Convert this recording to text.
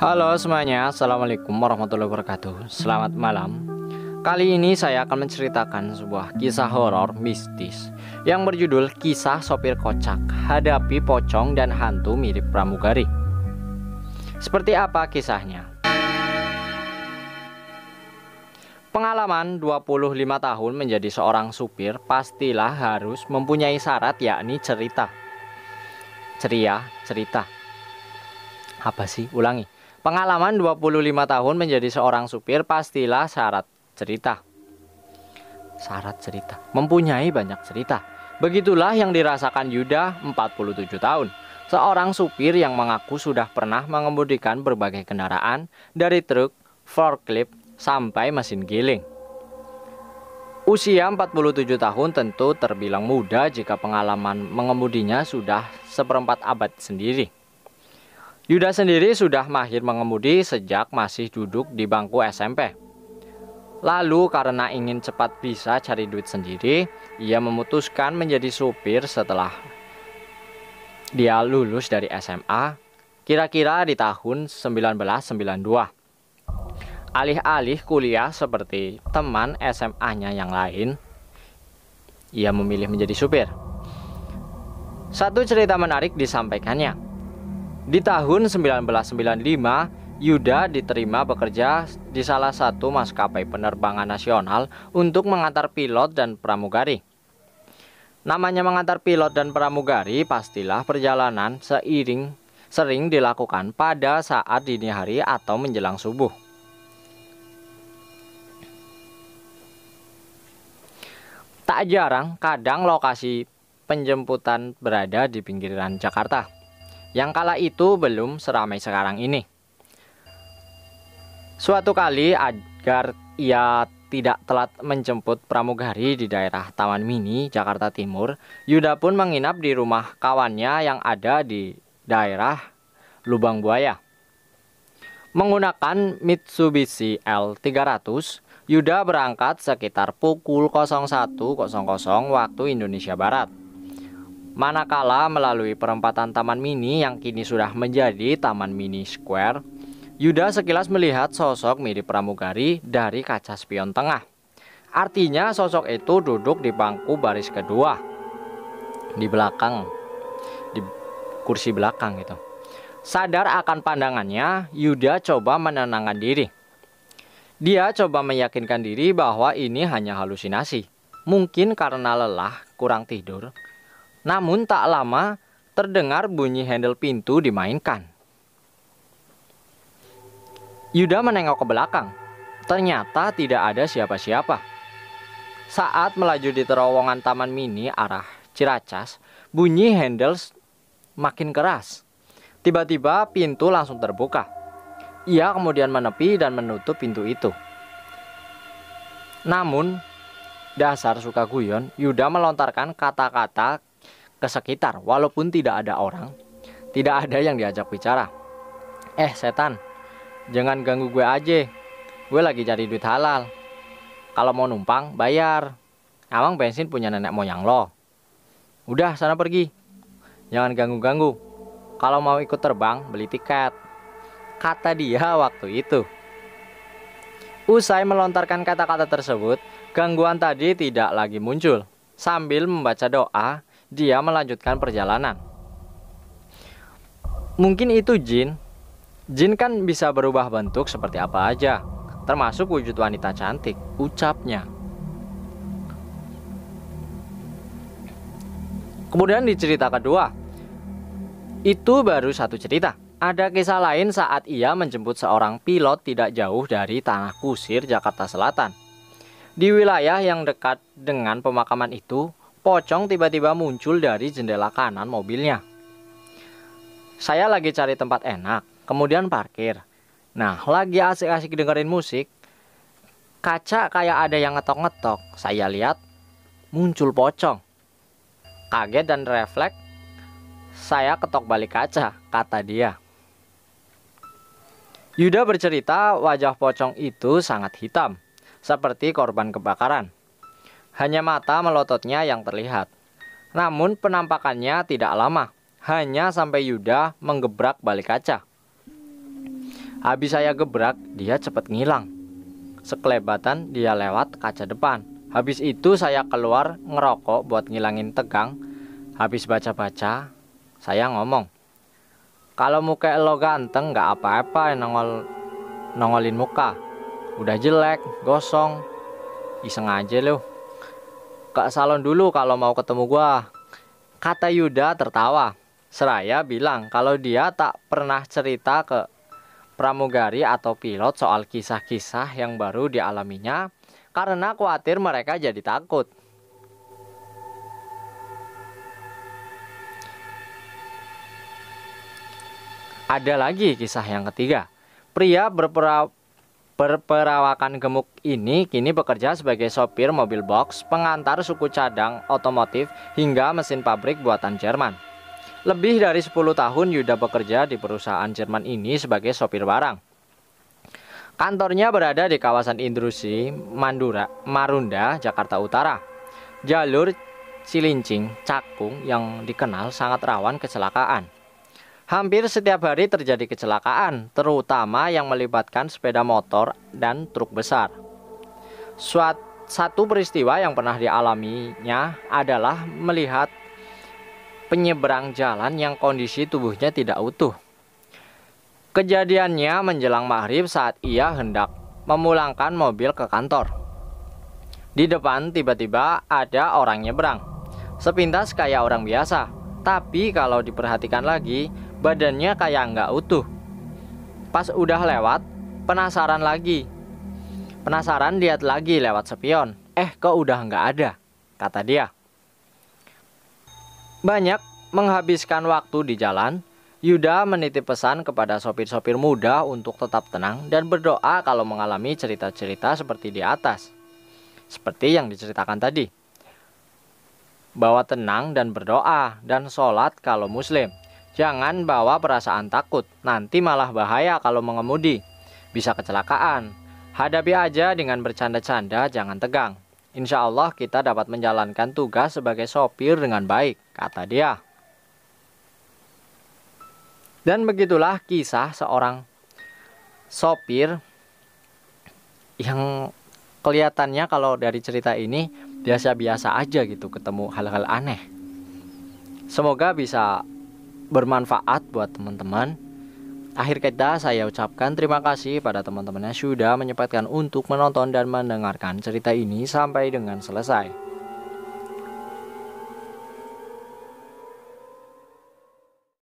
Halo semuanya, Assalamualaikum warahmatullahi wabarakatuh Selamat malam Kali ini saya akan menceritakan sebuah kisah horor mistis Yang berjudul Kisah Sopir Kocak Hadapi Pocong dan Hantu Mirip Pramugari Seperti apa kisahnya? Pengalaman 25 tahun menjadi seorang supir pastilah harus mempunyai syarat yakni cerita ceria cerita apa sih ulangi pengalaman 25 tahun menjadi seorang supir pastilah syarat cerita syarat cerita mempunyai banyak cerita begitulah yang dirasakan Yuda 47 tahun seorang supir yang mengaku sudah pernah mengemudikan berbagai kendaraan dari truk, forklift, sampai mesin giling. Usia 47 tahun tentu terbilang muda jika pengalaman mengemudinya sudah seperempat abad sendiri. Yuda sendiri sudah mahir mengemudi sejak masih duduk di bangku SMP. Lalu karena ingin cepat bisa cari duit sendiri, ia memutuskan menjadi supir setelah dia lulus dari SMA kira-kira di tahun 1992. Alih-alih kuliah seperti teman SMA-nya yang lain, ia memilih menjadi supir. Satu cerita menarik disampaikannya. Di tahun 1995, Yuda diterima bekerja di salah satu maskapai penerbangan nasional untuk mengantar pilot dan pramugari. Namanya mengantar pilot dan pramugari, pastilah perjalanan seiring sering dilakukan pada saat dini hari atau menjelang subuh. tak jarang kadang lokasi penjemputan berada di pinggiran Jakarta. Yang kala itu belum seramai sekarang ini. Suatu kali agar ia tidak telat menjemput pramugari di daerah Taman Mini, Jakarta Timur, Yuda pun menginap di rumah kawannya yang ada di daerah Lubang Buaya. Menggunakan Mitsubishi L300, Yuda berangkat sekitar pukul 01.00 waktu Indonesia Barat. Manakala melalui perempatan Taman Mini yang kini sudah menjadi Taman Mini Square, Yuda sekilas melihat sosok mirip pramugari dari kaca spion tengah. Artinya sosok itu duduk di bangku baris kedua di belakang di kursi belakang gitu. Sadar akan pandangannya, Yuda coba menenangkan diri. Dia coba meyakinkan diri bahwa ini hanya halusinasi. Mungkin karena lelah, kurang tidur. Namun tak lama terdengar bunyi handle pintu dimainkan. Yuda menengok ke belakang. Ternyata tidak ada siapa-siapa. Saat melaju di terowongan taman mini arah Ciracas, bunyi handles makin keras. Tiba-tiba pintu langsung terbuka. Ia kemudian menepi dan menutup pintu itu. Namun, dasar suka guyon, Yuda melontarkan kata-kata ke sekitar walaupun tidak ada orang, tidak ada yang diajak bicara. Eh setan, jangan ganggu gue aja. Gue lagi cari duit halal. Kalau mau numpang, bayar. Awang bensin punya nenek moyang lo. Udah, sana pergi. Jangan ganggu-ganggu. Kalau mau ikut terbang, beli tiket kata dia waktu itu. Usai melontarkan kata-kata tersebut, gangguan tadi tidak lagi muncul. Sambil membaca doa, dia melanjutkan perjalanan. Mungkin itu jin. Jin kan bisa berubah bentuk seperti apa aja, termasuk wujud wanita cantik, ucapnya. Kemudian di cerita kedua, itu baru satu cerita. Ada kisah lain saat ia menjemput seorang pilot tidak jauh dari Tanah Kusir, Jakarta Selatan. Di wilayah yang dekat dengan pemakaman itu, pocong tiba-tiba muncul dari jendela kanan mobilnya. Saya lagi cari tempat enak, kemudian parkir. Nah, lagi asik-asik dengerin musik, kaca kayak ada yang ngetok-ngetok. Saya lihat muncul pocong. Kaget dan refleks, saya ketok balik kaca, kata dia. Yuda bercerita wajah pocong itu sangat hitam, seperti korban kebakaran. Hanya mata melototnya yang terlihat. Namun penampakannya tidak lama, hanya sampai Yuda menggebrak balik kaca. Habis saya gebrak, dia cepat ngilang. Sekelebatan dia lewat kaca depan. Habis itu saya keluar ngerokok buat ngilangin tegang. Habis baca-baca, saya ngomong, kalau muka lo ganteng nggak apa-apa yang nongol nongolin muka. Udah jelek, gosong. Iseng aja lo. Ke salon dulu kalau mau ketemu gua. Kata Yuda tertawa. Seraya bilang kalau dia tak pernah cerita ke pramugari atau pilot soal kisah-kisah yang baru dialaminya karena khawatir mereka jadi takut. Ada lagi kisah yang ketiga. Pria berpera berperawakan gemuk ini kini bekerja sebagai sopir mobil box, pengantar suku cadang, otomotif, hingga mesin pabrik buatan Jerman. Lebih dari 10 tahun Yuda bekerja di perusahaan Jerman ini sebagai sopir barang. Kantornya berada di kawasan Indrusi, Mandura, Marunda, Jakarta Utara. Jalur Cilincing, Cakung yang dikenal sangat rawan kecelakaan. Hampir setiap hari terjadi kecelakaan, terutama yang melibatkan sepeda motor dan truk besar. Suat, satu peristiwa yang pernah dialaminya adalah melihat penyeberang jalan yang kondisi tubuhnya tidak utuh. Kejadiannya menjelang maghrib saat ia hendak memulangkan mobil ke kantor. Di depan tiba-tiba ada orang nyebrang. Sepintas kayak orang biasa, tapi kalau diperhatikan lagi, badannya kayak nggak utuh. Pas udah lewat, penasaran lagi. Penasaran lihat lagi lewat sepion. Eh, kok udah nggak ada, kata dia. Banyak menghabiskan waktu di jalan, Yuda menitip pesan kepada sopir-sopir muda untuk tetap tenang dan berdoa kalau mengalami cerita-cerita seperti di atas. Seperti yang diceritakan tadi. Bawa tenang dan berdoa dan sholat kalau muslim. Jangan bawa perasaan takut, nanti malah bahaya kalau mengemudi. Bisa kecelakaan. Hadapi aja dengan bercanda-canda, jangan tegang. Insya Allah kita dapat menjalankan tugas sebagai sopir dengan baik, kata dia. Dan begitulah kisah seorang sopir yang kelihatannya kalau dari cerita ini biasa-biasa aja gitu ketemu hal-hal aneh. Semoga bisa bermanfaat buat teman-teman. Akhir kata saya ucapkan terima kasih pada teman-teman yang sudah menyempatkan untuk menonton dan mendengarkan cerita ini sampai dengan selesai.